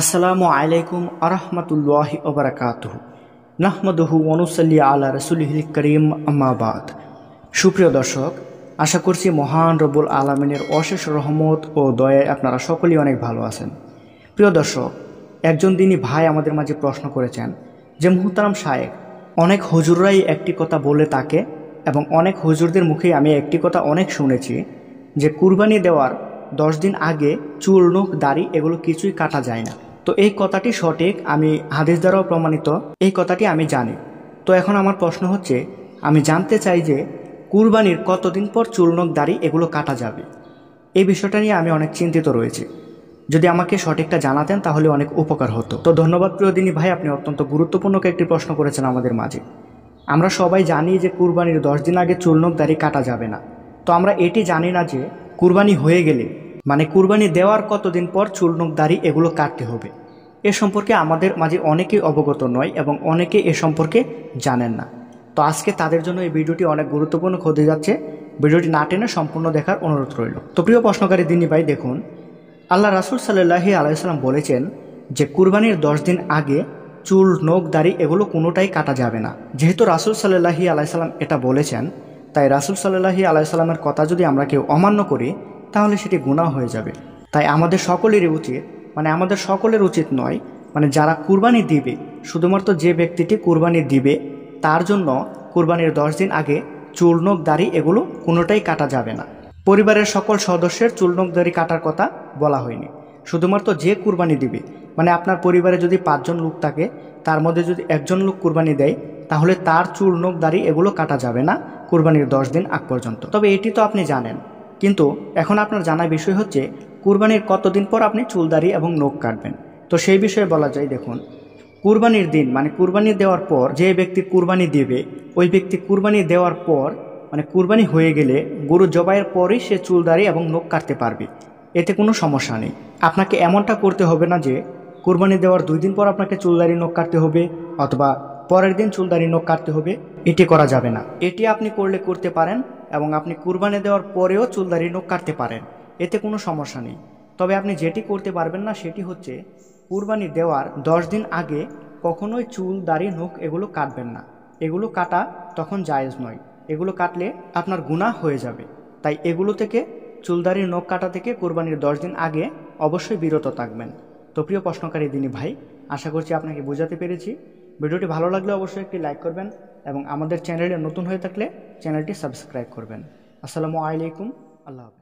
আসসালামু আলাইকুম আরহামতুল্লাহ ওবরাকাত নাহমদহু অনুসাল্লি আলা রসুলহিল করিম আমাবাদ সুপ্রিয় দর্শক আশা করছি মহান রবুল আলমিনের অশেষ রহমত ও দয়ায় আপনারা সকলেই অনেক ভালো আছেন প্রিয় দর্শক একজন দিনই ভাই আমাদের মাঝে প্রশ্ন করেছেন যে মুহতারাম সাহেব অনেক হজুররাই একটি কথা বলে তাকে এবং অনেক হজুরদের মুখে আমি একটি কথা অনেক শুনেছি যে কুরবানি দেওয়ার দশ দিন আগে চুল নখ দাড়ি এগুলো কিছুই কাটা যায় না তো এই কথাটি সঠিক আমি হাদিস দ্বারাও প্রমাণিত এই কথাটি আমি জানি তো এখন আমার প্রশ্ন হচ্ছে আমি জানতে চাই যে কুরবানির কতদিন পর চুল নখ দাড়ি এগুলো কাটা যাবে এই বিষয়টা নিয়ে আমি অনেক চিন্তিত রয়েছি যদি আমাকে সঠিকটা জানাতেন তাহলে অনেক উপকার হতো তো ধন্যবাদ প্রিয়দিনী ভাই আপনি অত্যন্ত গুরুত্বপূর্ণকে একটি প্রশ্ন করেছেন আমাদের মাঝে আমরা সবাই জানি যে কুরবানির দশ দিন আগে চুল নখ দাড়ি কাটা যাবে না তো আমরা এটি জানি না যে কুরবানি হয়ে গেলে মানে কুরবানি দেওয়ার কতদিন পর চুল নুক দাড়ি এগুলো কাটতে হবে এ সম্পর্কে আমাদের মাঝে অনেকেই অবগত নয় এবং অনেকে এ সম্পর্কে জানেন না তো আজকে তাদের জন্য এই ভিডিওটি অনেক গুরুত্বপূর্ণ হতে যাচ্ছে ভিডিওটি না টেনে সম্পূর্ণ দেখার অনুরোধ রইল তো প্রিয় প্রশ্নকারী দিনী ভাই দেখুন আল্লাহ রাসুল সাল্লাহি আলাইসাল্লাম বলেছেন যে কুরবানির দশ দিন আগে চুল নোখ দাড়ি এগুলো কোনোটাই কাটা যাবে না যেহেতু রাসুল সাল্লাহি আলাইসাল্লাম এটা বলেছেন তাই রাসুল সাল্লাহি আলাইসাল্লামের কথা যদি আমরা কেউ অমান্য করি তাহলে সেটি গুণা হয়ে যাবে তাই আমাদের সকলেরই উচিত মানে আমাদের সকলের উচিত নয় মানে যারা কুরবানি দিবে শুধুমাত্র যে ব্যক্তিটি কুরবানি দিবে তার জন্য কুরবানির দশ দিন আগে চূর্ণক দাড়ি এগুলো কোনোটাই কাটা যাবে না পরিবারের সকল সদস্যের চূর্ণক দাড়ি কাটার কথা বলা হয়নি শুধুমাত্র যে কুরবানি দিবে মানে আপনার পরিবারে যদি পাঁচজন লোক থাকে তার মধ্যে যদি একজন লোক কুরবানি দেয় তাহলে তার চূর্ণক দাড়ি এগুলো কাটা যাবে না কুরবানির দশ দিন আগ পর্যন্ত তবে এটি তো আপনি জানেন কিন্তু এখন আপনার জানা বিষয় হচ্ছে কুরবানির কতদিন পর আপনি চুলদাড়ি এবং নখ কাটবেন তো সেই বিষয়ে বলা যায় দেখুন কুরবানির দিন মানে কুরবানি দেওয়ার পর যে ব্যক্তি কুরবানি দেবে ওই ব্যক্তি কুরবানি দেওয়ার পর মানে কুরবানি হয়ে গেলে গরু জবাইয়ের পরই সে চুলদাড়ি এবং নখ কাটতে পারবে এতে কোনো সমস্যা নেই আপনাকে এমনটা করতে হবে না যে কুরবানি দেওয়ার দুই দিন পর আপনাকে চুলদাড়ি নখ কাটতে হবে অথবা পরের দিন চুলদাড়ি নখ কাটতে হবে এটি করা যাবে না এটি আপনি করলে করতে পারেন এবং আপনি কুরবানি দেওয়ার পরেও চুলদারি নখ কাটতে পারেন এতে কোনো সমস্যা নেই তবে আপনি যেটি করতে পারবেন না সেটি হচ্ছে কুরবানি দেওয়ার দশ দিন আগে কখনোই চুল দাড়ি নখ এগুলো কাটবেন না এগুলো কাটা তখন জায়েজ নয় এগুলো কাটলে আপনার গুণা হয়ে যাবে তাই এগুলো থেকে চুলদাড়ি নখ কাটা থেকে কোরবানির দশ দিন আগে অবশ্যই বিরত থাকবেন তো প্রিয় প্রশ্নকারী দিনী ভাই আশা করছি আপনাকে বোঝাতে পেরেছি ভিডিওটি ভালো লাগলে অবশ্যই একটি লাইক করবেন এবং আমাদের চ্যানেলে নতুন হয়ে থাকলে চ্যানেলটি সাবস্ক্রাইব করবেন আসসালামু আলাইকুম আল্লাহ